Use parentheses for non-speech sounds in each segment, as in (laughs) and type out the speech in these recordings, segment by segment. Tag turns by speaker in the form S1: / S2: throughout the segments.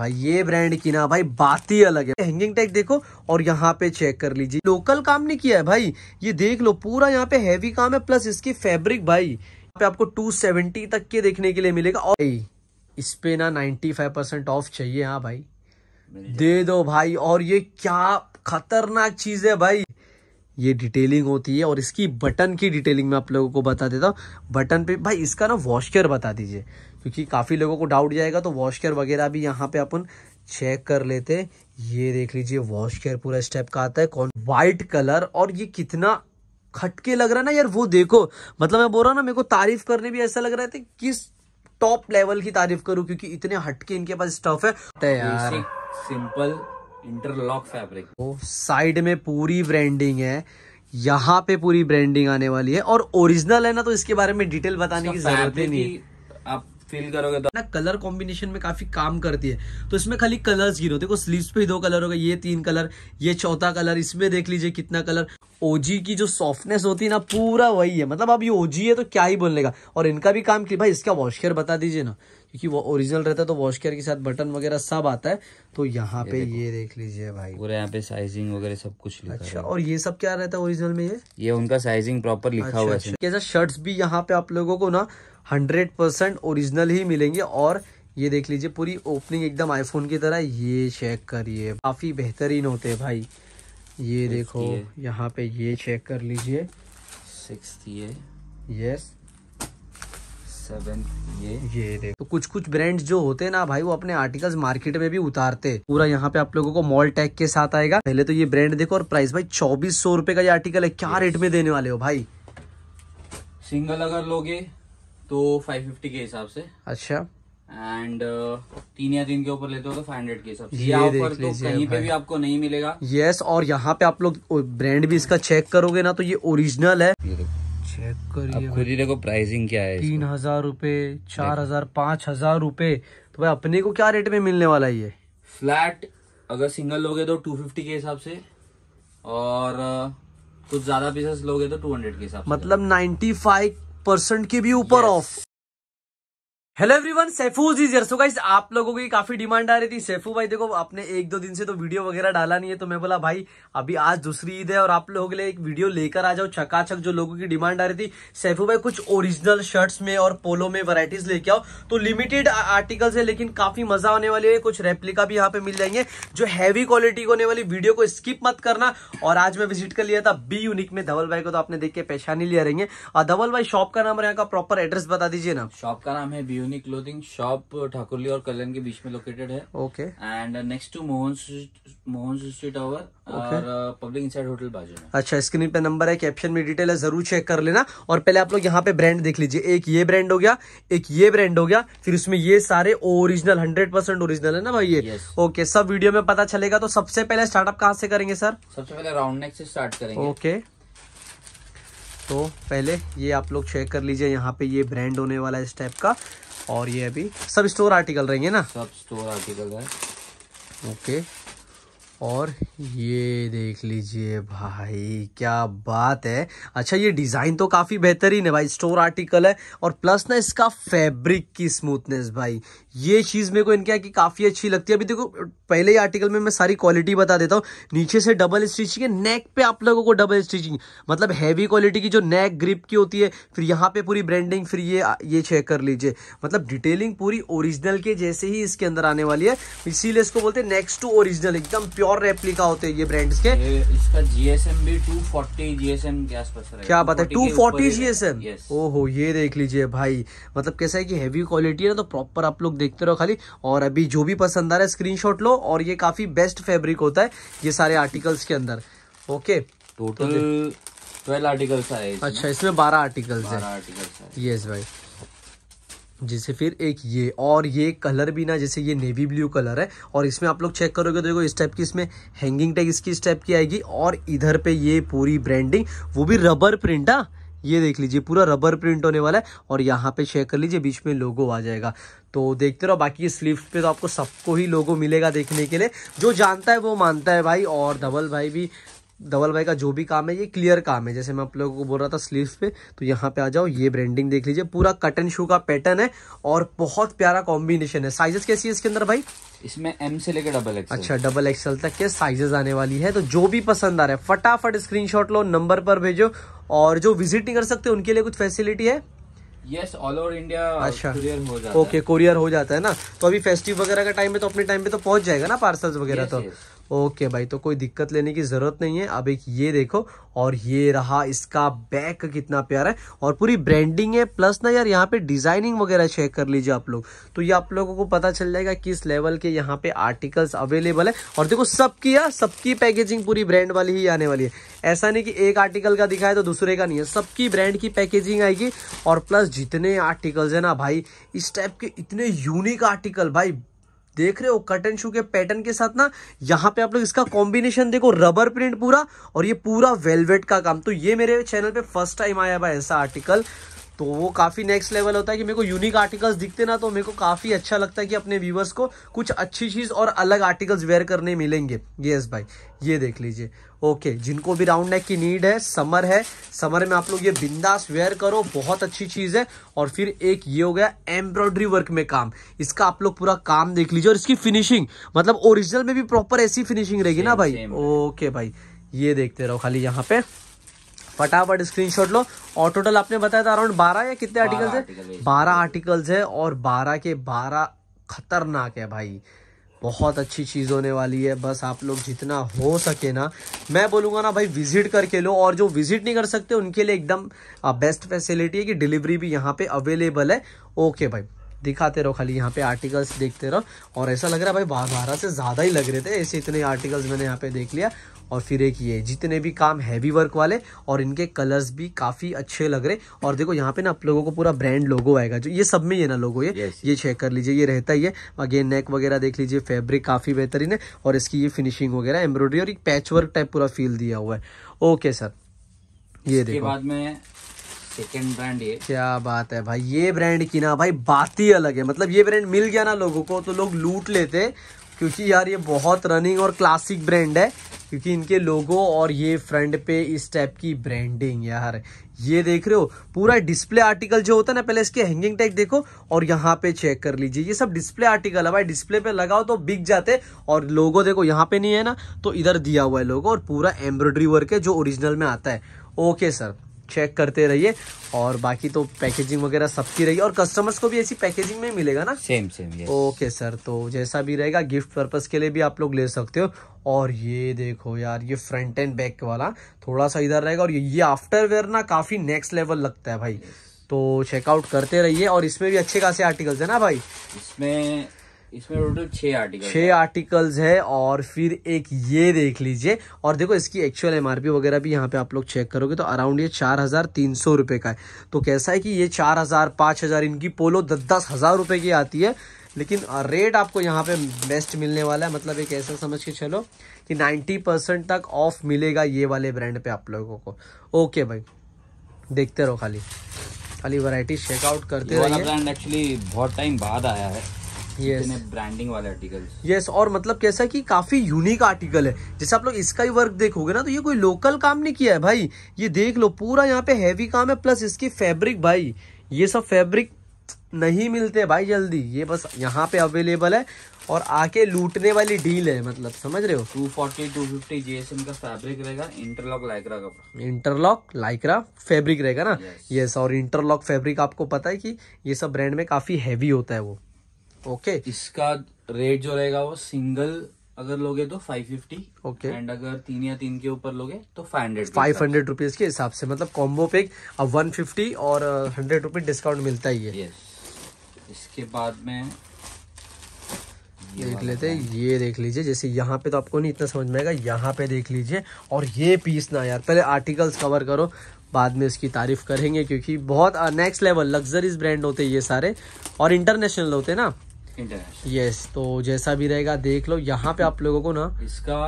S1: भाई ये ब्रांड की ना भाई बात ही अलग है हैंगिंग टैग देखो और यहाँ पे चेक कर लीजिए लोकल काम नहीं किया है भाई ये देख लो पूरा यहाँ पे हैवी काम है प्लस इसकी फैब्रिक भाई यहाँ पे आपको 270 तक के देखने के लिए मिलेगा और इस पे ना 95 परसेंट ऑफ चाहिए हाँ भाई दे दो भाई और ये क्या खतरनाक चीज है भाई ये डिटेलिंग होती है और इसकी बटन की डिटेलिंग मैं आप लोगों को बता देता हूँ बटन पे भाई इसका ना वॉशकेयर बता दीजिए क्योंकि काफ़ी लोगों को डाउट जाएगा तो वॉश केयर वगैरह भी यहाँ पे अपन चेक कर लेते ये देख लीजिए वॉश केयर पूरा स्टेप का आता है कौन वाइट कलर और ये कितना खटके लग रहा है ना यार वो देखो मतलब मैं बोल रहा हूँ ना मेरे को तारीफ करने भी ऐसा लग रहा था किस टॉप लेवल की तारीफ करूँ क्योंकि इतने हटके इनके पास स्टफ है तैयार
S2: सिंपल इंटरलॉक फैब्रिक वो
S1: साइड में पूरी ब्रांडिंग है यहाँ पे पूरी ब्रांडिंग आने वाली है और ओरिजिनल है ना तो इसके बारे में डिटेल बताने की जरूरत ही नहीं आप फील करोगे तो ना कलर कॉम्बिनेशन में काफी काम करती है तो इसमें खाली कलर्स गिरो देखो स्लीव्स पे दो कलर होगा ये तीन कलर ये चौथा कलर इसमें देख लीजिए कितना कलर ओजी की जो सॉफ्टनेस होती है ना पूरा वही है मतलब अब ये ओजी है तो क्या ही बोलने का और इनका भी काम भाई इसका वॉशकेयर बता दीजिए ना क्योंकि वो ओरिजिनल रहता है तो वॉश केयर के साथ बटन वगैरह सब आता है तो यहाँ पे ये देख
S2: लीजिए भाई पूरा यहाँ पे साइजिंग वगैरह सब कुछ लिखा अच्छा और
S1: ये सब क्या रहता है ओरिजिनल में ये
S2: ये उनका साइजिंग प्रॉपर लिखा अच्छा, हुआ है अच्छा।
S1: कैसा शर्ट्स भी यहाँ पे आप लोगों को ना हंड्रेड परसेंट ओरिजिनल ही मिलेंगे और ये देख लीजिए पूरी ओपनिंग एकदम आईफोन की तरह ये चेक करिए काफ़ी बेहतरीन होते है भाई ये देखो यहाँ पे ये चेक कर लीजिए
S2: सिक्स यस सेवन ये ये देखो
S1: तो कुछ कुछ ब्रांड्स जो होते हैं ना भाई वो अपने आर्टिकल्स मार्केट में भी उतारते पूरा यहाँ पे आप लोगों को मॉल टैग के साथ आएगा पहले तो ये ब्रांड देखो और प्राइस भाई चौबीस सौ रुपए का ये आर्टिकल है क्या रेट में देने वाले हो भाई
S2: सिंगल अगर लोगे तो फाइव फिफ्टी के हिसाब से अच्छा एंड uh, तीन या तीन के ऊपर लेते हो तो फाइव हंड्रेड के हिसाब से ऑफर तो कहीं पे भी आपको नहीं मिलेगा
S1: यस और यहाँ पे आप लोग ब्रांड भी इसका चेक करोगे
S2: ना तो ये ओरिजिनल है ये चेक करिए खुद ही देखो प्राइसिंग क्या है
S1: तीन हजार रूपए चार हजार पांच हजार रूपए तो भाई अपने को क्या रेट में मिलने वाला है ये
S2: फ्लैट अगर सिंगल लोगे तो टू फिफ्टी के हिसाब से और कुछ ज्यादा पीसेस लोगे तो टू हंड्रेड के हिसाब
S1: मतलब नाइन्टी फाइव परसेंट के भी ऊपर off hello everyone Saifu ji yeah so guys आप लोगों की काफी डिमांड आ रही थी सेफू भाई देखो आपने एक दो दिन से तो वीडियो वगैरह डाला नहीं है तो मैं बोला भाई अभी आज दूसरी ईद है और आप लोगों के लिए एक वीडियो लेकर आ जाओ चकाचक जो लोगों की डिमांड आ रही थी सेफू भाई कुछ ओरिजिनल शर्ट्स में और पोलो में वराइटीज लेके आओ तो लिमिटेड आर्टिकल्स है लेकिन काफी मजा होने वाली है कुछ रेप्लिका भी यहाँ पे मिल जाएंगे जो हैवी क्वालिटी होने वाली वीडियो को स्किप मत करना और आज मैं विजिट कर लिया था बी यूनिक में धवल भाई को तो आपने देख के पहचान ही लिया रहेंगे और धवल भाई शॉप का नाम यहाँ का प्रॉपर एड्रेस बता दीजिए ना
S2: शॉप का नाम है B unique clothing shop Thakurli और कल्याण के बीच में लोकेटेड है okay and next to Mohan Mohan street our और पब्लिक इनसाइड होटल बाजू
S1: में अच्छा स्क्रीन पे नंबर है कैप्शन में डिटेल है जरूर चेक कर लेना और पहले आप लोग यहाँ पे ब्रांड देख लीजिए एक ये ब्रांड हो गया एक ये ब्रांड हो गया फिर उसमें ये सारे ओरिजिनल हंड्रेड परसेंट ओरिजिनल है ना भाई ये ओके yes. okay, सब वीडियो में पता चलेगा तो सबसे पहले स्टार्टअप कहाँ से करेंगे सर
S2: सबसे पहले राउंड नेक से स्टार्ट करेंगे
S1: ओके okay. तो पहले ये आप लोग चेक कर लीजिए यहाँ पे ये ब्रांड होने वाला है इस टाइप का और ये अभी सब स्टोर आर्टिकल रहेंगे ना सब
S2: स्टोर आर्टिकल है
S1: ओके और ये देख लीजिए भाई क्या बात है अच्छा ये डिज़ाइन तो काफ़ी बेहतरीन है भाई स्टोर आर्टिकल है और प्लस ना इसका फैब्रिक की स्मूथनेस भाई ये चीज़ मेरे को इनके यहाँ की काफ़ी अच्छी लगती है अभी देखो पहले ही आर्टिकल में मैं सारी क्वालिटी बता देता हूँ नीचे से डबल स्टिचिंग है नेक पे आप लोगों को डबल स्टिचिंग मतलब हैवी क्वालिटी की जो नेक ग्रिप की होती है फिर यहाँ पे पूरी ब्रांडिंग फिर ये ये चेक कर लीजिए मतलब डिटेलिंग पूरी ओरिजिनल के जैसे ही इसके अंदर आने वाली है इसीलिए इसको बोलते हैं नेक्स्ट टू ओरिजिनल एकदम प्योर प्योर रेप्लिका होते हैं ये ब्रांड्स के इसका जीएसएम भी
S2: 240 जीएसएम के आसपास क्या बात है 240 जीएसएम
S1: ओहो ये देख लीजिए भाई मतलब कैसा है कि हैवी क्वालिटी है ना तो प्रॉपर आप लोग देखते रहो खाली और अभी जो भी पसंद आ रहा है स्क्रीन लो और ये काफी बेस्ट फेब्रिक होता है ये सारे आर्टिकल्स के अंदर ओके टोटल
S2: ट्वेल्व आर्टिकल्स आए अच्छा इसमें
S1: बारह आर्टिकल्स
S2: है यस भाई
S1: जैसे फिर एक ये और ये कलर भी ना जैसे ये नेवी ब्लू कलर है और इसमें आप लोग चेक करोगे तो देखो इस टाइप की इसमें हैंगिंग टैग इसकी इस टाइप की आएगी और इधर पे ये पूरी ब्रांडिंग वो भी रबर प्रिंट हाँ ये देख लीजिए पूरा रबर प्रिंट होने वाला है और यहाँ पे चेक कर लीजिए बीच में लोगो आ जाएगा तो देखते रहो बाकी ये स्लीव पे तो आपको सबको ही लोगो मिलेगा देखने के लिए जो जानता है वो मानता है भाई और धवल भाई भी धवल भाई का जो भी काम है ये क्लियर काम है जैसे मैं आप लोगों को बोल रहा था स्लीव पे तो यहाँ पे आ जाओ ये ब्रांडिंग देख लीजिए पूरा कट एंड शू का पैटर्न है और बहुत प्यारा कॉम्बिनेशन है साइजेस कैसी है इसके अंदर भाई इसमें एम से लेकर डबल एक्सल अच्छा डबल एक्सल तक के साइजेस आने वाली है तो जो भी पसंद आ रहा है फटाफट स्क्रीन लो नंबर पर भेजो और जो विजिट नहीं कर सकते उनके लिए कुछ फैसिलिटी है
S2: यस ऑल ओवर इंडिया अच्छा कुरियर हो जाता ओके okay,
S1: कुरियर हो जाता है ना तो अभी फेस्टिव वगैरह का टाइम है तो अपने टाइम पे तो पहुंच जाएगा ना पार्सल्स वगैरह yes, तो yes. ओके भाई तो कोई दिक्कत लेने की ज़रूरत नहीं है अब एक ये देखो और ये रहा इसका बैक कितना प्यारा है और पूरी ब्रांडिंग है प्लस ना यार यहाँ पे डिज़ाइनिंग वगैरह चेक कर लीजिए आप लोग तो ये आप लोगों को पता चल जाएगा किस लेवल के यहाँ पे आर्टिकल्स अवेलेबल है और देखो सबकी यार सबकी पैकेजिंग पूरी ब्रांड वाली ही आने वाली है ऐसा नहीं कि एक आर्टिकल का दिखाए तो दूसरे का नहीं है सबकी ब्रांड की पैकेजिंग आएगी और प्लस जितने आर्टिकल्स है ना भाई इस टाइप के इतने यूनिक आर्टिकल भाई देख रहे हो कट एंड शू के पैटर्न के साथ ना यहाँ पे आप लोग इसका कॉम्बिनेशन देखो रबर प्रिंट पूरा और ये पूरा वेलवेट का काम तो ये मेरे चैनल पे फर्स्ट टाइम आया भाई ऐसा आर्टिकल तो वो काफ़ी नेक्स्ट लेवल होता है कि मेरे को यूनिक आर्टिकल्स दिखते ना तो मेरे को काफ़ी अच्छा लगता है कि अपने व्यूवर्स को कुछ अच्छी चीज़ और अलग आर्टिकल्स वेयर करने मिलेंगे यस भाई ये देख लीजिए ओके जिनको भी राउंड नेक की नीड है समर है समर में आप लोग ये बिंदास वेयर करो बहुत अच्छी चीज है और फिर एक ये हो गया एम्ब्रॉयडरी वर्क में काम इसका आप लोग पूरा काम देख लीजिए और इसकी फिनिशिंग मतलब ओरिजिनल में भी प्रॉपर ऐसी फिनिशिंग रहेगी ना भाई ओके भाई ये देखते रहो खाली यहाँ पे फटाफट स्क्रीनशॉट लो और टोटल आपने बताया था अराउंड बारह या कितने आर्टिकल्स है बारह आर्टिकल्स है और बारह के बारह खतरनाक है भाई बहुत अच्छी चीज़ होने वाली है बस आप लोग जितना हो सके ना मैं बोलूँगा ना भाई विजिट करके लो और जो विजिट नहीं कर सकते उनके लिए एकदम बेस्ट फैसिलिटी है कि डिलीवरी भी यहाँ पे अवेलेबल है ओके भाई दिखाते रहो खाली यहाँ पे आर्टिकल्स देखते रहो और ऐसा लग रहा है भाई बारह से ज़्यादा ही लग रहे थे ऐसे इतने आर्टिकल्स मैंने यहाँ पे देख लिया और फिर एक ये जितने भी काम हैवी वर्क वाले और इनके कलर्स भी काफ़ी अच्छे लग रहे और देखो यहाँ पे ना आप लोगों को पूरा ब्रांड लोगो आएगा जो ये सब में ये ना लोगो ये ये चेक कर लीजिए ये रहता ही है अगेन नेक वगैरह देख लीजिए फेब्रिक काफ़ी बेहतरीन है और इसकी ये फिनिशिंग वगैरह एम्ब्रॉयडरी और एक पैच वर्क टाइप पूरा फील दिया हुआ है ओके सर ये देखो बाद
S2: में ब्रांड ये क्या बात है भाई
S1: ये ब्रांड की ना भाई बात ही अलग है मतलब ये ब्रांड मिल गया ना लोगों को तो लोग लूट लेते क्योंकि यार ये बहुत रनिंग और क्लासिक ब्रांड है क्योंकि इनके लोगो और ये फ्रंट पे इस टाइप की ब्रांडिंग यार ये देख रहे हो पूरा डिस्प्ले आर्टिकल जो होता है ना पहले इसके हैंगिंग टैग देखो और यहाँ पे चेक कर लीजिए ये सब डिस्प्ले आर्टिकल है भाई डिस्प्ले पे लगाओ तो बिक जाते और लोगो देखो यहाँ पे नहीं है ना तो इधर दिया हुआ है लोगो और पूरा एम्ब्रॉयडरी वर्क है जो ओरिजिनल में आता है ओके सर चेक करते रहिए और बाकी तो पैकेजिंग वगैरह सबकी रही और कस्टमर्स को भी ऐसी पैकेजिंग में मिलेगा ना सेम सेम ओके सर तो जैसा भी रहेगा गिफ्ट पर्पज के लिए भी आप लोग ले सकते हो और ये देखो यार ये फ्रंट एंड बैक वाला थोड़ा सा इधर रहेगा और ये ये वेयर ना काफ़ी नेक्स्ट लेवल लगता है भाई तो चेकआउट करते रहिए और इसमें भी अच्छे खासे आर्टिकल्स है ना भाई
S2: इसमें इसमें टोटल छह आर्टिकल छह
S1: आर्टिकल्स है और फिर एक ये देख लीजिए और देखो इसकी एक्चुअल एमआरपी वगैरह भी यहाँ पे आप लोग चेक करोगे तो अराउंड ये चार हज़ार तीन सौ रुपये का है तो कैसा है कि ये चार हज़ार पाँच हज़ार इनकी पोलो दस दस हज़ार रुपये की आती है लेकिन रेट आपको यहाँ पे बेस्ट मिलने वाला है मतलब एक ऐसा समझ के चलो कि 90 परसेंट तक ऑफ मिलेगा ये वाले ब्रांड पे आप लोगों को ओके भाई देखते रहो खाली खाली वैरायटी चेकआउट करते ये
S2: ब्रांड एक्चुअली बहुत टाइम बाद आया है यस ब्रांडिंग वाले आर्टिकल
S1: यस और मतलब कैसा कि काफी यूनिक आर्टिकल है जैसे आप लोग इसका ही वर्क देखोगे ना तो ये कोई लोकल काम नहीं किया है भाई ये देख लो पूरा यहाँ पे हैवी काम है प्लस इसकी फैब्रिक भाई ये सब फैब्रिक नहीं मिलते भाई जल्दी ये बस यहाँ पे अवेलेबल है और आके लूटने वाली डील है मतलब समझ रहे हो
S2: two forty two fifty GSM का फैब्रिक रहेगा इंटरलॉक लाइक्रा का
S1: इंटरलॉक लाइक्रा फैब्रिक रहेगा ना यस और इंटरलॉक फैब्रिक आपको पता है कि ये सब ब्रांड में काफी हैवी होता है वो
S2: ओके okay. इसका रेट जो रहेगा वो सिंगल अगर लोगे तो 550 ओके एंड अगर तीन या तीन के ऊपर लोगे तो 500 हंड्रेड
S1: रुपीज के हिसाब से मतलब कॉम्बो पे वन 150 और हंड्रेड रुपीज डिस्काउंट मिलता ही
S2: है yes. इसके बाद में देख लेते हैं
S1: ये देख लीजिए जैसे यहाँ पे तो आपको नहीं इतना समझ में आएगा यहाँ पे देख लीजिए और ये पीस ना यार पहले आर्टिकल्स कवर करो बाद में इसकी तारीफ करेंगे क्योंकि बहुत नेक्स्ट लेवल लग्जरीज ब्रांड होते हैं ये सारे और इंटरनेशनल होते हैं ना इंटरनेशनल यस तो जैसा भी रहेगा देख लो यहाँ पे आप लोगों को ना
S2: इसका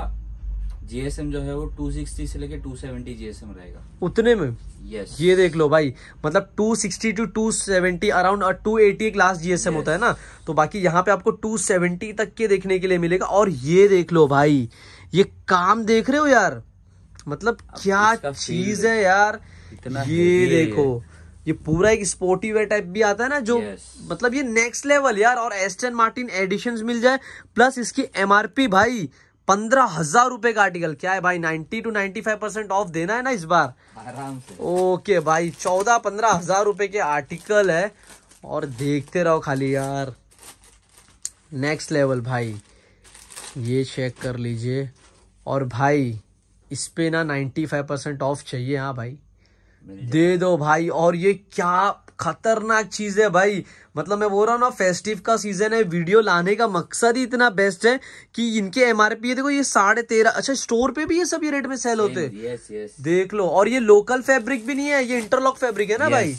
S2: जीएसएम जो है वो टू से लेके सेवेंटी जीएसएम रहेगा
S1: उतने में yes. ये देख लो भाई मतलब 260 टू 270 अराउंड और 280 लास्ट जीएसएम yes. होता है ना तो बाकी यहाँ पे आपको 270 तक के देखने के लिए मिलेगा और ये देख लो भाई ये काम देख रहे हो यार मतलब क्या चीज है यार ये देखो ये पूरा एक स्पोर्टी वेयर टाइप भी आता है ना जो yes. मतलब ये नेक्स्ट लेवल यार और एस्टन मार्टिन एडिशन मिल जाए प्लस इसकी एमआरपी भाई पंद्रह हजार रुपए का आर्टिकल क्या है भाई ninety two ninety five percent off देना है ना इस बार आराम से ओके भाई चौदह पंद्रह हजार रुपए के आर्टिकल है और देखते रहो खाली यार नेक्स्ट लेवल भाई ये चेक कर लीजिए और भाई इस पे ना नाइन्टी फाइव परसेंट ऑफ चाहिए हाँ भाई दे दो भाई और ये क्या खतरनाक चीज़ है भाई मतलब मैं बोल रहा हूँ ना फेस्टिव का सीजन है वीडियो लाने का मकसद ही इतना बेस्ट है कि इनके एम आर पी देखो ये साढ़े तेरह अच्छा स्टोर पे भी ये सब ये रेट में सेल होते हैं देख लो और ये लोकल फैब्रिक भी नहीं है ये इंटरलॉक फैब्रिक है ना भाई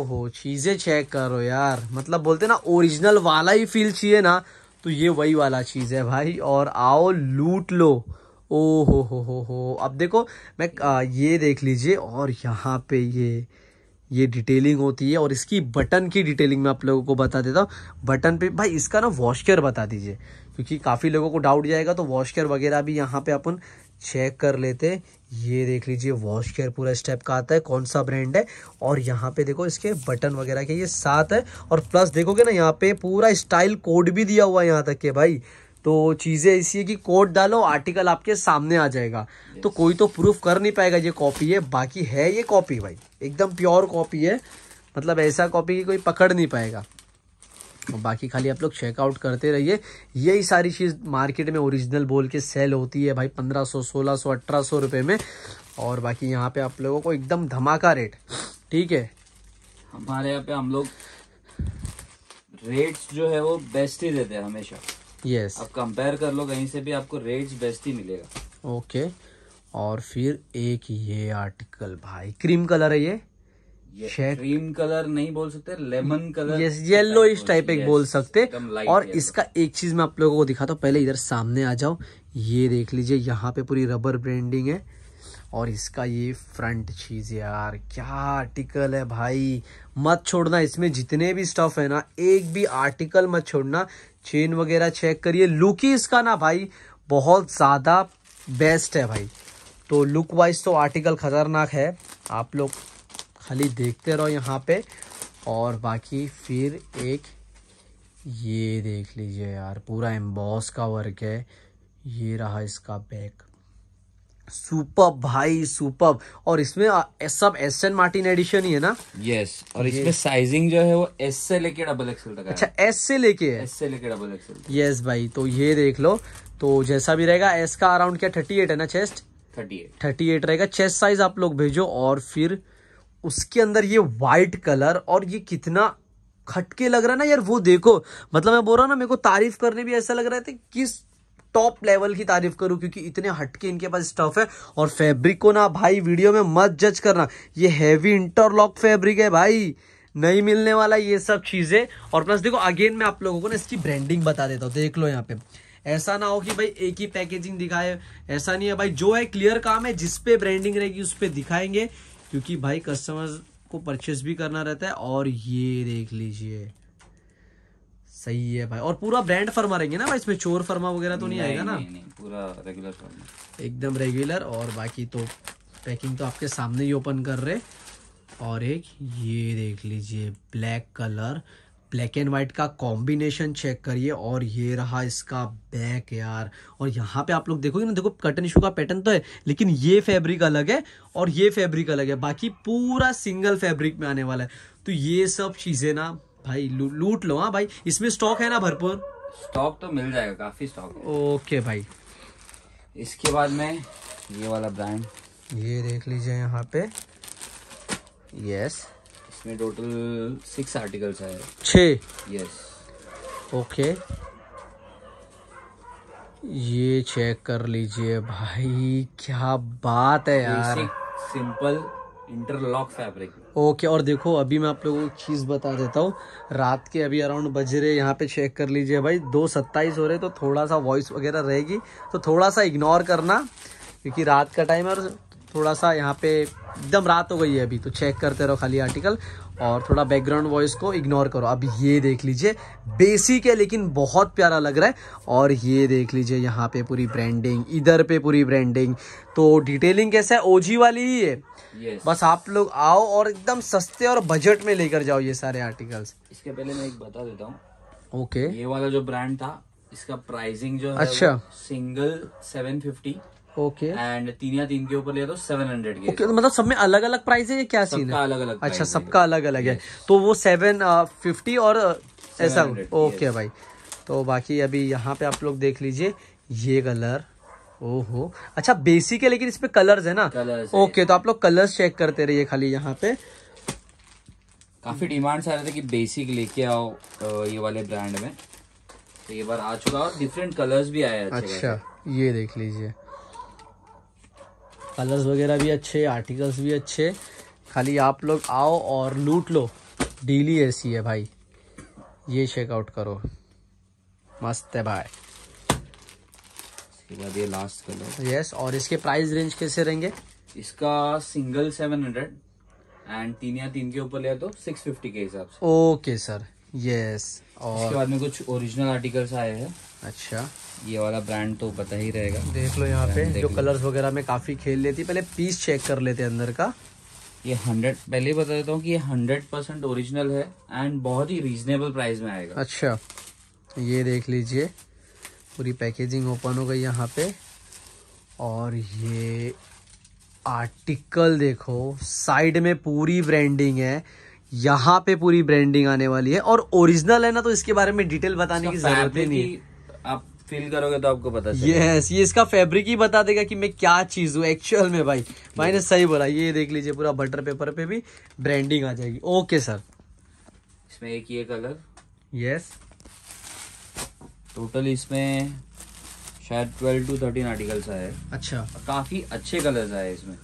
S1: ओहो चीज़ें चेक करो यार मतलब बोलते ना ओरिजिनल वाला ही फील चाहिए ना तो ये वही वाला चीज़ है भाई और आओ लूट लो ओ हो हो हो हो अब देखो मैं आ, ये देख लीजिए और यहाँ पे ये ये डिटेलिंग होती है और इसकी बटन की डिटेलिंग मैं आप लोगों को बता देता हूँ बटन पे भाई इसका ना वॉशकर बता दीजिए क्योंकि काफ़ी लोगों को डाउट जाएगा तो वॉशकर वगैरह भी यहाँ पे अपन चेक कर लेते ये देख लीजिए वॉश केयर पूरा स्टेप का आता है कौन सा ब्रांड है और यहाँ पे देखो इसके बटन वगैरह के ये सात है और प्लस देखोगे ना यहाँ पे पूरा स्टाइल कोड भी दिया हुआ है यहाँ तक के भाई तो चीज़ें ऐसी है कि कोड डालो आर्टिकल आपके सामने आ जाएगा तो yes. तो कोई तो प्रूफ कर नहीं पाएगा ये कॉपी है बाकी है ये कॉपी भाई एकदम प्योर कॉपी है मतलब ऐसा कॉपी की कोई पकड़ नहीं पाएगा बाकी खाली आप लोग चेकआउट करते रहिए यही सारी चीज़ मार्केट में ओरिजिनल बोल के सेल होती है भाई पंद्रह सौ सोलह सौ अठारह सौ रुपये में और बाकी यहाँ पे आप लोगों को एकदम धमाका रेट ठीक है
S2: हमारे यहाँ पे हम लोग रेट्स जो है वो बेस्ट ही देते हैं हमेशा यस आप कंपेयर कर लो कहीं से भी आपको रेट्स बेस्ट ही मिलेगा
S1: ओके और फिर एक ये आर्टिकल भाई क्रीम कलर है ये
S2: क्रीम कलर नहीं बोल सकते लेमन कलर यस येलो इस टाइप एक बोल सकते और
S1: इसका एक चीज मैं आप लोगों को दिखाता हूँ पहले इधर सामने आ जाओ ये देख लीजिए यहाँ पे पूरी रबर ब्रांडिंग है और इसका ये फ्रंट चीज यार क्या आर्टिकल है भाई मत छोड़ना इसमें जितने भी स्टफ है ना एक भी आर्टिकल मत छोड़ना चेन वगैरह चेक करिए लुक ही इसका ना भाई बहुत ज़्यादा बेस्ट है भाई तो लुक वाइज तो आर्टिकल ख़तरनाक है आप लोग खाली देखते रहो यहाँ पे और बाकी फिर एक ये देख लीजिए यार पूरा एम्बॉस का वर्क है ये रहा इसका बैक सुपर भाई सुपर और इसमें सब एस एन मार्टिन एडिशन ही है ना यस yes, और इसमें साइजिंग जो है
S2: वो एस से लेके डबल एक्सएल तक अच्छा
S1: एस से लेके एस से लेके डबल एक्सएल यस भाई तो ये देख लो तो जैसा भी रहेगा एस का अराउंड क्या थर्टी एट है ना chest thirty eight thirty eight रहेगा चेस्ट साइज आप लोग भेजो और फिर उसके अंदर ये व्हाइट कलर और ये कितना खटके लग रहा है ना यार वो देखो मतलब मैं बोल रहा हूँ ना मेरे को तारीफ करने भी ऐसा लग रहा था किस टॉप लेवल की तारीफ करूँ क्योंकि इतने हटके इनके पास स्टफ है और फैब्रिक को ना भाई वीडियो में मत जज करना ये हैवी इंटरलॉक फैब्रिक है भाई नहीं मिलने वाला ये सब चीज़ें और प्लस देखो अगेन मैं आप लोगों को ना इसकी ब्रांडिंग बता देता हूँ देख लो यहाँ पे ऐसा ना हो कि भाई एक ही पैकेजिंग दिखाए ऐसा नहीं है भाई जो है क्लियर काम है जिस पे ब्रांडिंग रहेगी उस पर दिखाएंगे क्योंकि भाई कस्टमर को परचेस भी करना रहता है और ये देख लीजिए सही है भाई और पूरा ब्रांड फर्मा रहेंगे ना भाई इसमें चोर फर्मा वगैरह तो नहीं, नहीं आएगा ना नहीं,
S2: नहीं, पूरा रेगुलर फर्मा
S1: एकदम रेगुलर और बाकी तो पैकिंग तो आपके सामने ही ओपन कर रहे और एक ये देख लीजिए black colour black and white का कॉम्बिनेशन चेक करिए और ये रहा इसका बैक यार और यहाँ पे आप लोग देखोगे ना देखो कटन इशू का पैटर्न तो है लेकिन ये फैब्रिक अलग है और ये फैब्रिक अलग है बाकी पूरा सिंगल फैब्रिक में आने वाला है तो ये सब चीज़ें ना भाई लू, लूट लो हाँ भाई इसमें स्टॉक है ना भरपूर स्टॉक तो मिल जाएगा काफी स्टॉक
S2: ओके भाई इसके बाद में ये वाला ब्रांड
S1: ये देख लीजिए यहाँ पे
S2: यस इसमें टोटल सिक्स आर्टिकल्स है छ यस
S1: ओके ये चेक कर लीजिए भाई क्या बात है यार
S2: सिंपल इंटरलॉक फैब्रिक
S1: ओके और देखो अभी मैं आप लोगों को चीज़ बता देता हूँ रात के अभी अराउंड बज रहे यहाँ पे चेक कर लीजिए भाई दो सत्ताईस हो रहे तो थोड़ा सा वॉइस वगैरह रहेगी तो थोड़ा सा इग्नोर करना क्योंकि रात का टाइम है और थोड़ा सा यहाँ पे एकदम रात हो गई है अभी तो चेक करते रहो खाली आर्टिकल और थोड़ा बैकग्राउंड वॉइस को इग्नोर करो अब ये देख लीजिए बेसिक है लेकिन बहुत प्यारा लग रहा है और ये देख लीजिए यहाँ पे पूरी ब्रांडिंग इधर पे पूरी ब्रांडिंग तो डिटेलिंग कैसा है ओजी वाली ही है yes. बस आप लोग आओ और एकदम सस्ते और बजट में लेकर जाओ ये सारे आर्टिकल्स
S2: इसके पहले मैं एक बता देता हूँ ओके okay. ये वाला जो ब्रांड था इसका प्राइसिंग जो अच्छा single seven fifty okay and तीन या तीन के ऊपर ले तो सेवन हंड्रेड
S1: के okay, तो मतलब सब में अलग अलग प्राइस है क्या सीन है अलग अलग अच्छा सबका अलग अलग है तो वो सेवन फिफ्टी uh, और uh, ऐसा ओके भाई तो बाकी अभी यहाँ पे आप लोग देख लीजिए ये कलर ओहो अच्छा बेसिक है लेकिन इसमें कलर्स है ना कलर्स ओके तो आप लोग कलर्स चेक करते रहिए खाली यहाँ पे
S2: काफी डिमांड्स आ रहे थे कि बेसिक लेके आओ uh, ये वाले ब्रांड में तो ये बार आ चुका और डिफरेंट कलर्स भी आया अच्छा
S1: ये देख लीजिए कलर्स वगैरह भी अच्छे आर्टिकल्स भी अच्छे खाली आप लोग आओ और लूट लो डेली ऐसी है भाई ये चेकआउट करो मस्त है भाई
S2: इसके बाद ये लास्ट कलर
S1: यस और इसके प्राइस रेंज कैसे रहेंगे
S2: इसका सिंगल सेवन हंड्रेड एंड तीन या तीन के ऊपर लिया तो सिक्स फिफ्टी के हिसाब से ओके सर यस और इसके बाद में कुछ ओरिजिनल आर्टिकल्स आए हैं अच्छा ये वाला ब्रांड तो पता ही रहेगा देख लो यहाँ पे जो कलर्स वगैरह में काफ़ी खेल लेती पहले पीस चेक कर लेते अंदर का ये हंड्रेड पहले ही बता देता हूँ कि ये हंड्रेड परसेंट ओरिजिनल है एंड बहुत ही रीजनेबल प्राइस में आएगा अच्छा
S1: ये देख लीजिए पूरी पैकेजिंग ओपन हो गई यहाँ पे और ये आर्टिकल देखो साइड में पूरी ब्रांडिंग है यहाँ पे पूरी ब्रांडिंग आने वाली है और ओरिजिनल है ना तो इसके बारे में डिटेल बताने की जरूरत ही नहीं
S2: फील करोगे तो आपको पता चलेगा yes,
S1: ये इसका फैब्रिक ही बता देगा कि मैं क्या चीज हूँ एक्चुअल में भाई भाई ने सही बोला ये देख लीजिए पूरा बटर पेपर पे भी ब्रांडिंग आ जाएगी ओके सर
S2: इसमें एक ये कलर यस टोटल इसमें शायद ट्वेल्व टू थर्टीन आर्टिकल्स आए अच्छा काफी अच्छे कलर्स आए इसमें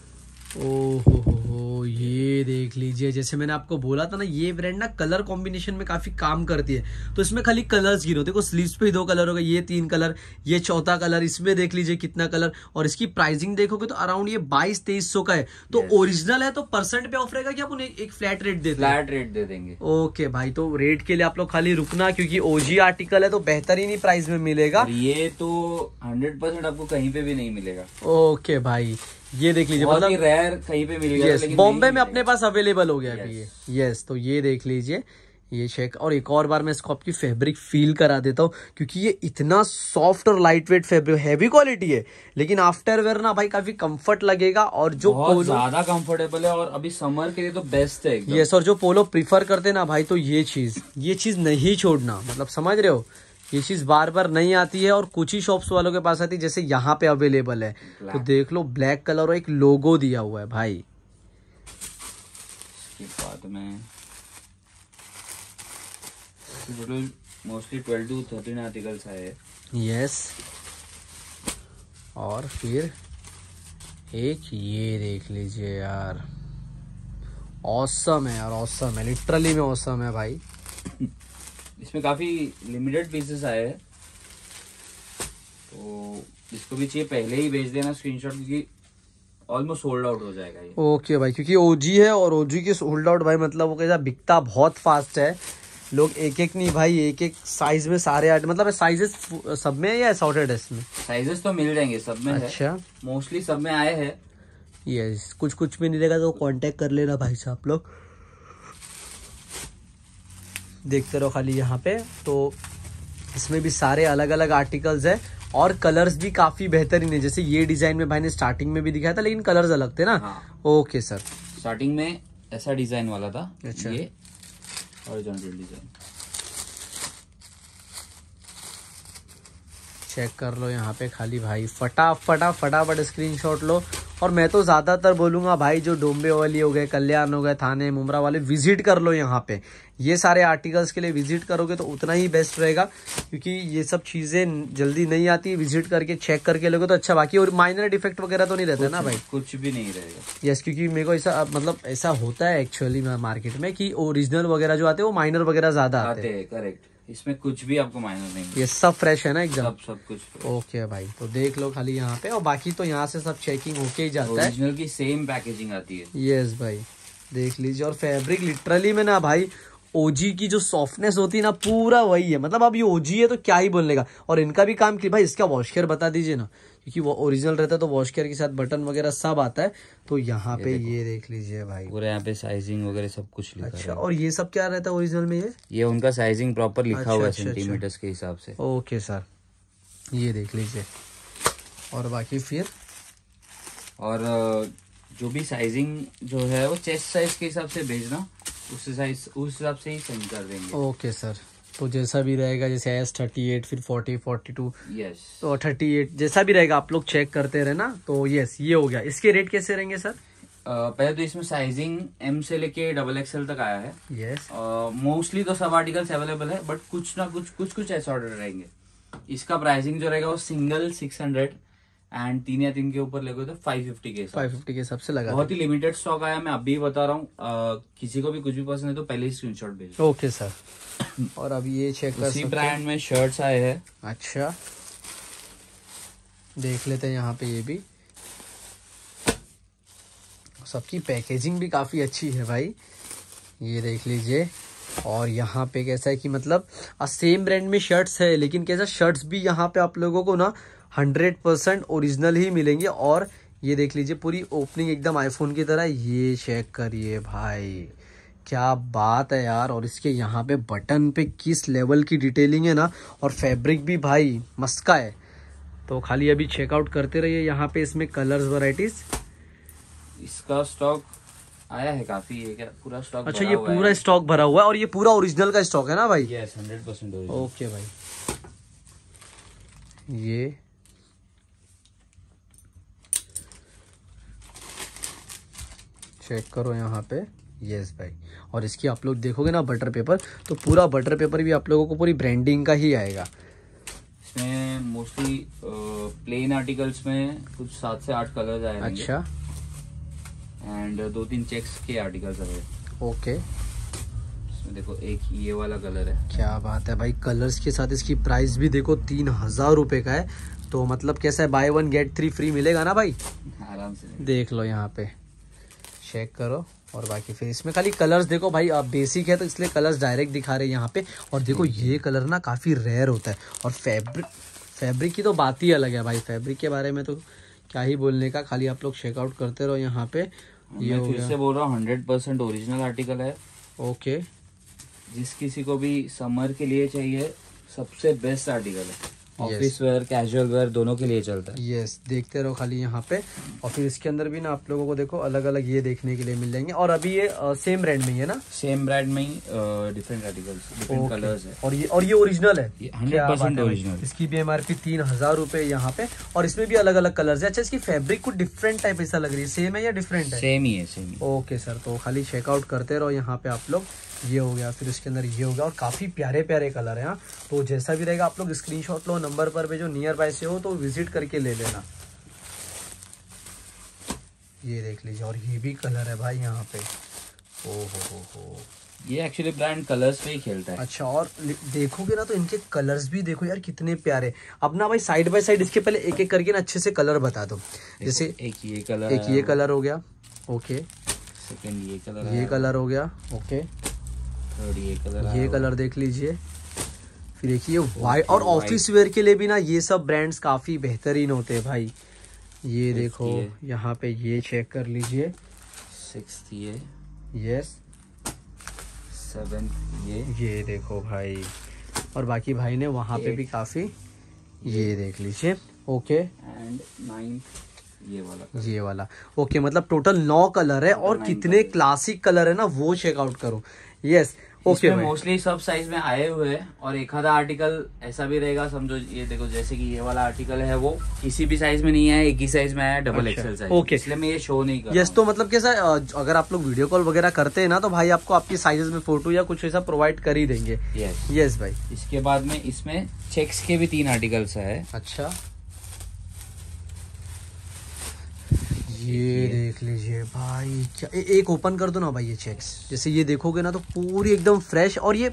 S1: ओहो ये देख लीजिए जैसे मैंने आपको बोला था ना ये ब्रांड ना कलर कॉम्बिनेशन में काफी काम करती है तो इसमें खाली कलर्स गिरो देखो स्लीव्स पे दो कलर होगा ये तीन कलर ये चौथा कलर इसमें देख लीजिए कितना कलर और इसकी प्राइसिंग देखोगे तो अराउंड ये बाईस तेईस सौ का है तो ओरिजिनल है तो परसेंट पे ऑफ रहेगा कि आप उन्हें एक फ्लैट रेट दे फ्लैट रेट दे देंगे ओके भाई तो रेट के लिए आप लोग खाली रुकना क्योंकि ओजी आर्टिकल है तो बेहतरीन ही प्राइस में मिलेगा ये तो
S2: हंड्रेड आपको कहीं पे भी नहीं मिलेगा
S1: ओके भाई ये देख लीजिए मतलब रेयर
S2: कहीं पे मिल गया yes, बॉम्बे में अपने पास अवेलेबल हो गया अभी
S1: ये यस तो ये देख लीजिए ये चेक और एक और बार मैं इसको आपकी फैब्रिक फील करा देता हूँ क्योंकि ये इतना सॉफ्ट और light weight fabric heavy quality है लेकिन आफ्टर वेयर ना भाई काफी कंफर्ट लगेगा और जो ज्यादा
S2: कंफर्टेबल है और अभी समर के लिए तो बेस्ट है यस
S1: और जो पोलो प्रीफर करते ना भाई तो ये चीज ये चीज नहीं छोड़ना मतलब समझ रहे हो ये चीज़ बार बार नहीं आती है और कुछ ही शॉप्स वालों के पास आती है जैसे यहाँ पे अवेलेबल है तो देख लो ब्लैक कलर और एक लोगो दिया हुआ है
S2: भाई बाद में मोस्टली आर्टिकल्स आए
S1: यस और फिर एक ये देख लीजिए यार औसम है यार औसम है लिटरली में औसम है भाई (laughs)
S2: इसमें काफ़ी लिमिटेड पीसेस आए हैं तो इसको भी चाहिए पहले ही भेज देना स्क्रीनशॉट क्योंकि ऑलमोस्ट होल्ड आउट हो जाएगा
S1: ये ओके भाई क्योंकि ओजी है और ओजी के होल्ड आउट भाई मतलब वो कैसा बिकता बहुत फास्ट है लोग एक एक नहीं भाई एक एक साइज में सारे आइटम मतलब साइजेस सब में है या सॉर्टेड है इसमें
S2: साइजेस तो मिल जाएंगे सब में अच्छा मोस्टली सब में आए हैं
S1: यस कुछ कुछ भी नहीं रहेगा तो कांटेक्ट कर लेना भाई साहब लोग देखते रहो खाली यहाँ पे तो इसमें भी सारे अलग अलग आर्टिकल्स है और कलर्स भी काफी बेहतरीन है जैसे ये डिजाइन में भाई ने स्टार्टिंग में भी दिखाया था लेकिन कलर्स अलग थे ना हाँ। ओके सर
S2: स्टार्टिंग में ऐसा डिजाइन वाला था अच्छा ये डिजाइन
S1: चेक कर लो यहाँ पे खाली भाई फटाफटा फटाफट शॉट लो और मैं तो ज़्यादातर बोलूंगा भाई जो डोम्बे वाली हो गए कल्याण हो गए थाने मुमरा वाले विजिट कर लो यहाँ पे ये सारे आर्टिकल्स के लिए विजिट करोगे तो उतना ही बेस्ट रहेगा क्योंकि ये सब चीज़ें जल्दी नहीं आती विजिट करके चेक करके लोगे तो अच्छा बाकी और माइनर डिफेक्ट वगैरह तो नहीं रहता ना भाई
S2: कुछ भी नहीं रहेगा
S1: यस क्योंकि मेरे को ऐसा मतलब ऐसा होता है एक्चुअली मार्केट में कि ओरिजिनल वगैरह जो आते हैं वो माइनर वगैरह ज़्यादा आते हैं
S2: करेक्ट इसमें कुछ भी आपको माइनस नहीं ये
S1: सब फ्रेश है ना एकदम सब सब कुछ
S2: ओके भाई तो देख लो खाली यहाँ
S1: पे और बाकी तो यहाँ से
S2: सब चेकिंग होके ही जाता है की सेम पैकेजिंग आती है
S1: यस भाई देख लीजिए और फैब्रिक लिटरली में ना भाई ओजी की जो सॉफ्टनेस होती है ना पूरा वही है मतलब अब ये ओजी है तो क्या ही बोलने का और इनका भी काम भाई इसका वॉशकेयर बता दीजिए ना क्योंकि वो ओरिजिनल रहता है तो वॉश केयर के साथ बटन वगैरह सब आता है तो यहाँ पे ये
S2: देख लीजिए भाई पूरा यहाँ पे साइजिंग वगैरह सब कुछ लिखा अच्छा
S1: और ये सब क्या रहता है ओरिजिनल में ये
S2: ये उनका साइजिंग प्रॉपर लिखा अच्छा, हुआ है सेंटीमीटर्स अच्छा, अच्छा। के हिसाब से ओके सर ये देख लीजिए
S1: और बाकी फिर
S2: और जो भी साइजिंग जो है वो चेस्ट साइज के हिसाब से भेजना उस साइज उस हिसाब से ही सेंड कर देंगे
S1: ओके सर तो जैसा भी रहेगा जैसे एस थर्टी एट फिर फोर्टी फोर्टी टू तो थर्टी एट जैसा भी रहेगा आप लोग चेक करते रहे ना तो यस ये हो गया इसके रेट कैसे रहेंगे सर
S2: पहले तो इसमें साइजिंग एम से लेके डबल एक्सएल तक आया है यस मोस्टली तो सब आर्टिकल्स अवेलेबल है बट कुछ ना कुछ कुछ कुछ ऐसे ऑर्डर रहेंगे इसका प्राइसिंग जो रहेगा वो सिंगल सिक्स हंड्रेड एंड तीन या तीन के ऊपर लगे तो फाइव फिफ्टी के फाइव फिफ्टी के सबसे लगा बहुत ही लिमिटेड स्टॉक आया मैं अभी बता रहा हूँ किसी को भी कुछ भी पसंद है तो पहले ही स्क्रीन शॉट भेज ओके
S1: सर और अब ये चेक कर उसी ब्रांड में शर्ट आए हैं अच्छा देख लेते हैं यहाँ पे ये भी सबकी पैकेजिंग भी काफ़ी अच्छी है भाई ये देख लीजिए और यहाँ पे कैसा है कि मतलब सेम ब्रांड में शर्ट्स है लेकिन कैसा शर्ट्स भी यहाँ पे आप लोगों को ना हंड्रेड परसेंट ओरिजिनल ही मिलेंगे और ये देख लीजिए पूरी ओपनिंग एकदम आईफोन की तरह ये चेक करिए भाई क्या बात है यार और इसके यहाँ पे बटन पे किस लेवल की डिटेलिंग है ना और फैब्रिक भी भाई मस्का है तो खाली अभी चेकआउट करते रहिए यहाँ पे इसमें कलर्स वराइटीज
S2: इसका स्टॉक आया है काफी ये पूरा स्टॉक अच्छा ये पूरा
S1: स्टॉक भरा हुआ है और ये पूरा ओरिजिनल का स्टॉक है ना भाई यस
S2: हंड्रेड परसेंट ओके
S1: भाई ये चेक करो यहाँ पे येस भाई और इसकी आप लोग देखोगे ना बटर पेपर तो पूरा बटर पेपर भी आप लोगों को पूरी ब्रांडिंग का ही आएगा
S2: इसमें मोस्टली प्लेन आर्टिकल्स में कुछ सात से आठ कलर्स आए अच्छा एंड दो तीन चेक्स के आर्टिकल्स आए ओके देखो एक ये वाला कलर है
S1: क्या बात है भाई कलर्स के साथ इसकी प्राइस भी देखो तीन हजार रुपए का है तो मतलब कैसा है buy one get three free मिलेगा ना भाई आराम से देख लो यहाँ पे चेक करो और बाकी फिर इसमें खाली कलर्स देखो भाई आप बेसिक है तो इसलिए कलर्स डायरेक्ट दिखा रहे हैं यहाँ पे और देखो ये कलर ना काफ़ी रेयर होता है और फैब्रिक फैब्रिक की तो बात ही अलग है भाई फैब्रिक के बारे में तो क्या ही बोलने का खाली आप लोग चेकआउट करते रहो यहाँ पे
S2: ये यह फिर से बोल रहा हूँ हंड्रेड परसेंट ओरिजिनल आर्टिकल है ओके जिस किसी को भी समर के लिए चाहिए सबसे बेस्ट आर्टिकल है ऑफिस वेयर
S1: कैजुअल वेयर दोनों के लिए चलता है यस yes, देखते रहो खाली यहाँ पे और फिर इसके अंदर भी ना आप लोगों को देखो अलग अलग ये देखने के लिए मिल जाएंगे और अभी ये आ, सेम ब्रांड में ही है ना सेम ब्रांड में ही डिफरेंट आर्टिकल्स डिफरेंट कलर्स है और ये और ये ओरिजिनल है हंड्रेड ओरिजिनल इसकी भी एम आर पी तीन हजार रूपए यहाँ पे और इसमें भी अलग अलग कलर है अच्छा इसकी फेब्रिक कुछ डिफरेंट टाइप ऐसा लग रही है सेम है या डिफरेंट है सेम ही है सेम ओके सर तो खाली चेकआउट करते रहो यहाँ पे आप लोग ये हो गया फिर इसके अंदर ये हो गया और काफी प्यारे प्यारे कलर है तो जैसा भी रहेगा आप लोग स्क्रीन लो नंबर पर भी जो नियर बाय से
S2: हो तो विजिट करके ले लेना
S1: ये देख लीजिए और ये भी कलर है भाई यहाँ पे ओ हो हो हो
S2: ये एक्चुअली ब्रांड कलर्स पे ही
S1: खेलता है अच्छा और देखोगे ना तो इनके कलर्स भी देखो यार कितने प्यारे अपना भाई साइड बाय साइड इसके पहले एक एक करके ना अच्छे से कलर बता दो जैसे एक ये कलर एक ये कलर हो गया ओके
S2: सेकंड ये कलर ये कलर
S1: हो गया ओके
S2: थर्ड ये कलर ये
S1: कलर देख लीजिए फिर देखिए वाइट और ऑफिस वेयर के लिए भी ना ये सब ब्रांड्स काफ़ी बेहतरीन होते हैं भाई ये देखो यहाँ पे ये चेक कर लीजिए ये यस
S2: सेवन ये
S1: ये देखो भाई और बाकी भाई ने वहाँ पे भी काफ़ी ये देख लीजिए ओके
S2: एंड ये वाला
S1: ये वाला ओके मतलब टोटल नौ कलर है और कितने क्लासिक कलर है ना वो चेकआउट करो यस yes, ओके
S2: मोस्टली सब साइज में आए हुए हैं और एक आधा आर्टिकल ऐसा भी रहेगा समझो ये देखो जैसे कि ये वाला आर्टिकल है वो किसी भी साइज में नहीं है एक ही साइज में है डबल एक्सएल साइज ओके इसलिए मैं ये शो नहीं कर यस तो
S1: मतलब कैसा अगर आप लोग वीडियो कॉल वगैरह करते हैं ना तो भाई आपको आपकी साइजेस में फोटो या कुछ ऐसा प्रोवाइड कर ही देंगे
S2: यस यस भाई इसके बाद में इसमें चेक्स के भी तीन आर्टिकल्स है अच्छा
S1: ये देख लीजिए भाई ए, एक ओपन कर दो ना भाई ये चेक्स जैसे ये देखोगे ना तो पूरी एकदम फ्रेश और ये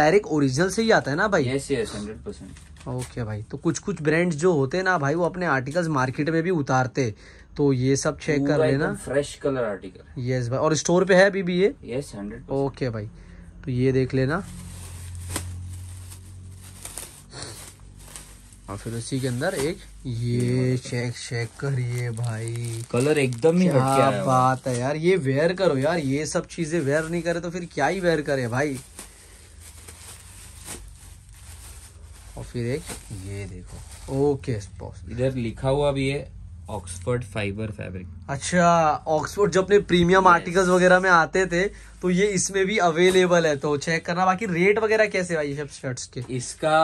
S1: डायरेक्ट ओरिजिनल से ही आता है ना भाई यस यस
S2: 100%
S1: ओके भाई तो कुछ कुछ ब्रांड जो होते हैं ना भाई वो अपने आर्टिकल्स मार्केट में भी उतारते तो ये सब चेक कर लेना
S2: फ्रेश कलर आर्टिकल
S1: यस भाई और स्टोर पे है अभी भी ये यस हंड्रेड ओके भाई तो ये देख लेना और फिर उसी के अंदर एक ये चेक चेक करिए भाई कलर एकदम ही क्या बात है यार ये वेयर करो यार ये सब चीजें वेयर नहीं करे तो फिर क्या ही वेयर करे भाई
S2: और फिर एक ये देखो ओके इधर लिखा हुआ भी है ऑक्सफोर्ड फाइबर फैब्रिक
S1: अच्छा ऑक्सफोर्ड जो अपने प्रीमियम आर्टिकल्स वगैरह में आते थे तो ये इसमें भी अवेलेबल है तो चेक करना बाकी रेट
S2: वगैरह कैसे भाई सब शर्ट्स के इसका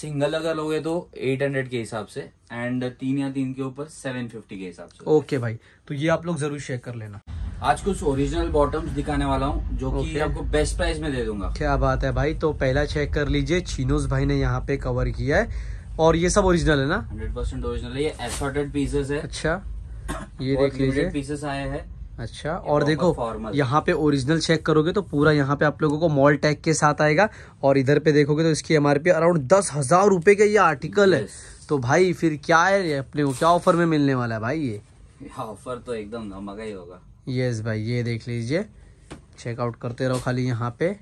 S2: सिंगल अगर लोगे तो 800 के हिसाब से एंड तीन या तीन के ऊपर 750 के हिसाब से
S1: ओके भाई तो ये आप लोग जरूर चेक कर लेना
S2: आज कुछ ओरिजिनल बॉटम्स दिखाने वाला हूँ जो कि okay. आपको बेस्ट प्राइस में दे दूंगा
S1: क्या बात है भाई तो पहला चेक कर लीजिए चीनोज भाई ने यहाँ पे कवर किया है और ये सब ओरिजिनल है ना
S2: हंड्रेड परसेंट ओरिजिनल ये एसॉर्टेड पीसेस है अच्छा ये देख लीजिए पीसेस आए हैं अच्छा और देखो यहाँ
S1: पे ओरिजिनल चेक करोगे तो पूरा यहाँ पे आप लोगों को मॉल टैग के साथ आएगा और इधर पे देखोगे तो इसकी एमआरपी अराउंड दस हजार रूपए का ये आर्टिकल है तो भाई फिर क्या है अपने को क्या ऑफर में मिलने वाला है भाई ये
S2: ऑफर तो एकदम ही होगा
S1: यस भाई ये देख लीजिए चेकआउट करते रहो खाली यहाँ पे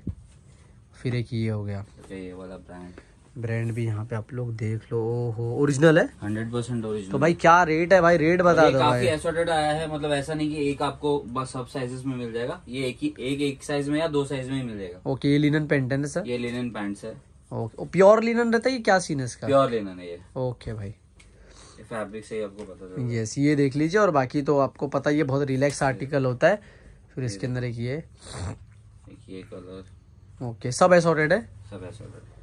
S1: फिर एक ये हो गया
S2: ये वाला ब्रांड
S1: ब्रांड भी यहाँ पे आप लोग देख लो ओहो ओरिजिनल है हंड्रेड परसेंट ओरिजिनल तो भाई क्या रेट है भाई रेट बता दो काफी
S2: एसोर्टेड आया है मतलब ऐसा नहीं कि एक आपको बस सब साइजेस में मिल जाएगा ये एक ही एक एक साइज में या दो साइज में ही मिल जाएगा
S1: ओके ये लिनन पेंट है सर
S2: ये लिनन पैंट है ओके प्योर
S1: लिनन रहता है क्या सीन है इसका प्योर लिनन है ये ओके भाई
S2: फैब्रिक से आपको पता यस
S1: ये देख लीजिए और बाकी तो आपको पता ही है बहुत रिलैक्स आर्टिकल होता है फिर इसके अंदर एक ये
S2: ये कलर
S1: ओके सब एसोटेड है
S2: सब एसोटेड है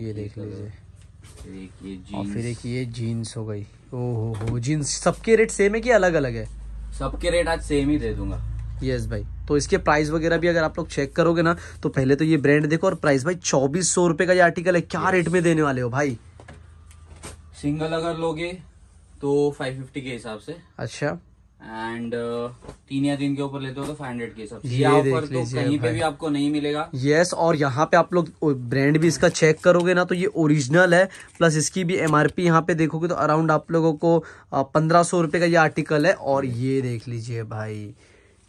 S2: ये देख लीजिए और फिर एक ये
S1: जीन्स हो गई ओहो हो जीन्स सबके रेट सेम है कि अलग अलग है
S2: सबके रेट आज सेम ही दे दूंगा
S1: यस yes भाई तो इसके प्राइस वगैरह भी अगर आप लोग चेक करोगे ना तो पहले तो ये ब्रांड देखो और प्राइस भाई चौबीस सौ रुपये का ये आर्टिकल है क्या yes. रेट में देने वाले हो भाई
S2: सिंगल अगर लोगे तो फाइव फिफ्टी के हिसाब से अच्छा एंड uh, तीन या तीन के ऊपर लेते हो तो फाइव हंड्रेड के सब ये ऑफर तो कहीं पे भी आपको नहीं मिलेगा
S1: यस yes, और यहाँ पे आप लोग ब्रांड भी इसका चेक करोगे ना तो ये ओरिजिनल है प्लस इसकी भी एम आर पी यहाँ पे देखोगे तो अराउंड आप लोगों को पंद्रह सौ रुपए का ये आर्टिकल है और ये देख लीजिए भाई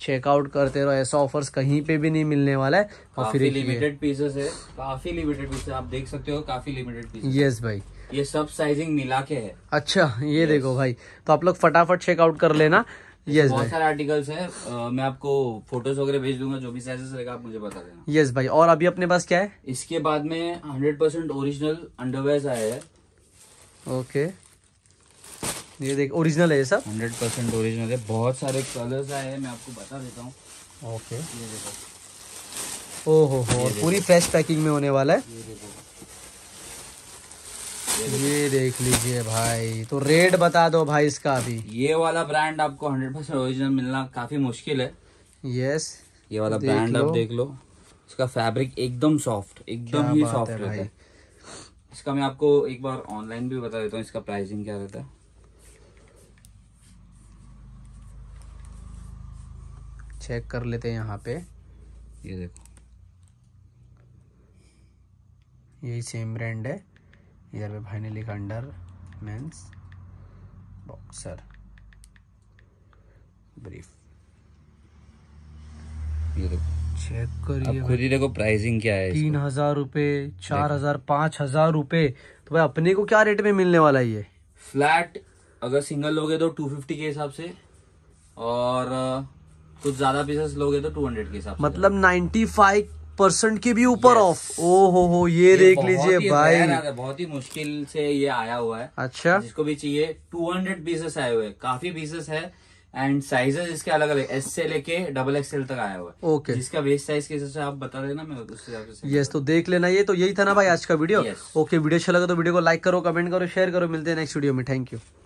S1: चेकआउट करते रहो ऐसा ऑफर्स कहीं पे भी नहीं मिलने वाला है और फिर लिमिटेड
S2: पीसेस है काफी लिमिटेड पीसेस आप देख सकते हो काफी लिमिटेड पीसेस यस भाई ये सब साइजिंग मिला के है
S1: अच्छा ये yes. देखो भाई तो आप लोग फटाफट चेकआउट कर लेना यस yes, बहुत सारे
S2: आर्टिकल्स हैं मैं आपको फोटोज वगैरह भेज दूंगा जो भी साइजेस रहेगा आप मुझे बता देना
S1: यस yes, भाई और अभी अपने पास क्या
S2: है इसके बाद में हंड्रेड परसेंट ओरिजिनल अंडरवेयर आया है ओके ये देख ओरिजिनल है ये सब हंड्रेड परसेंट ओरिजिनल है बहुत सारे कलर्स आए हैं मैं आपको बता देता हूँ ओके ये देखो
S1: ओहो हो पूरी फ्रेश पैकिंग में होने वाला है
S2: ये देखो ये देख लीजिए भाई तो
S1: रेट बता दो भाई इसका अभी
S2: ये वाला ब्रांड आपको हंड्रेड परसेंट ओरिजिनल मिलना काफी मुश्किल है यस ये वाला ब्रांड आप देख लो इसका फैब्रिक एकदम सॉफ्ट एकदम ही सॉफ्ट है, है इसका मैं आपको एक बार ऑनलाइन भी बता देता हूँ इसका प्राइसिंग क्या रहता है
S1: चेक कर लेते हैं यहाँ पे
S2: ये देखो
S1: यही सेम ब्रांड है इधर पे भाई ने लिखा अंडर मेंस बॉक्सर ब्रीफ
S2: ये देखो चेक करिए खुद ही देखो प्राइसिंग क्या है तीन
S1: हजार रूपए चार हजार पांच हजार रूपए तो भाई अपने को क्या रेट में मिलने वाला है ये
S2: फ्लैट अगर सिंगल लोगे तो टू फिफ्टी के हिसाब से और कुछ ज्यादा पीसेस लोगे तो टू हंड्रेड के हिसाब
S1: मतलब नाइन्टी फाइव परसेंट के भी ऊपर ऑफ ओ हो हो ये, ये देख लीजिए भाई
S2: बहुत ही मुश्किल से ये आया हुआ है अच्छा जिसको भी चाहिए टू हंड्रेड पीसेस आए हुए काफी पीसेस है एंड साइजेस इसके अलग अलग एस से लेके डबल एक्सएल तक आया हुआ है ओके जिसका वेस्ट साइज के हिसाब से आप बता देना मैं उस हिसाब से यस
S1: तो देख लेना ये तो यही था ना भाई आज का वीडियो ओके वीडियो अच्छा लगा तो वीडियो को लाइक करो कमेंट करो शेयर करो मिलते हैं नेक्स्ट वीडियो में थैंक यू